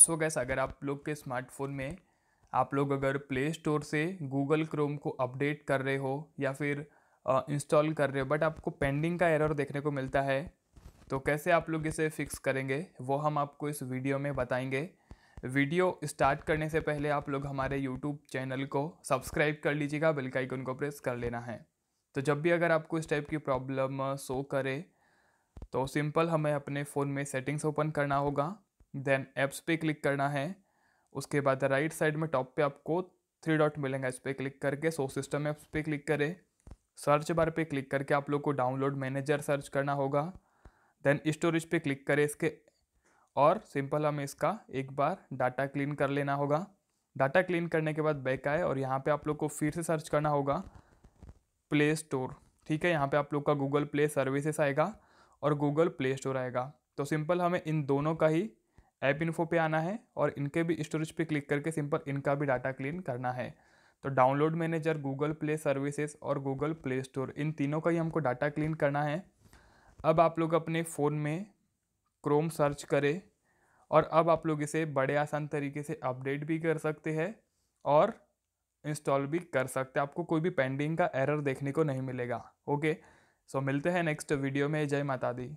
सो gas अगर आप लोग के स्मार्टफोन में आप लोग अगर प्ले स्टोर से गूगल क्रोम को अपडेट कर रहे हो या फिर इंस्टॉल कर रहे हो बट आपको पेंडिंग का एरर देखने को मिलता है तो कैसे आप लोग इसे फिक्स करेंगे वो हम आपको इस वीडियो में बताएंगे वीडियो स्टार्ट करने से पहले आप लोग हमारे यूट्यूब चैनल को सब्सक्राइब कर लीजिएगा बेल का आइकन को प्रेस कर लेना है तो जब भी अगर आपको इस टाइप की प्रॉब्लम शो करे तो सिंपल हमें अपने फ़ोन में सेटिंग्स ओपन करना होगा देन ऐप्स पे क्लिक करना है उसके बाद राइट साइड में टॉप पे आपको थ्री डॉट मिलेंगे इस पर क्लिक करके सो सिस्टम ऐप्स पे क्लिक करें सर्च बार पे क्लिक करके आप लोग को डाउनलोड मैनेजर सर्च करना होगा देन स्टोरेज पे क्लिक करें इसके और सिंपल हमें इसका एक बार डाटा क्लीन कर लेना होगा डाटा क्लीन करने के बाद बैक आए और यहाँ पे आप लोग को फिर से सर्च करना होगा प्ले स्टोर ठीक है यहाँ पे आप लोग का गूगल प्ले सर्विसेस आएगा और गूगल प्ले स्टोर आएगा तो सिंपल हमें इन दोनों का ही ऐप इन्फो पे आना है और इनके भी स्टोरेज पे क्लिक करके सिंपल इनका भी डाटा क्लीन करना है तो download manager Google Play services और गूगल प्ले स्टोर इन तीनों का ही हमको डाटा क्लीन करना है अब आप लोग अपने फ़ोन में क्रोम सर्च करें और अब आप लोग इसे बड़े आसान तरीके से अपडेट भी कर सकते हैं और इंस्टॉल भी कर सकते हैं आपको कोई भी पेंडिंग का एरर देखने को नहीं मिलेगा ओके सो मिलते हैं नेक्स्ट वीडियो में जय माता दी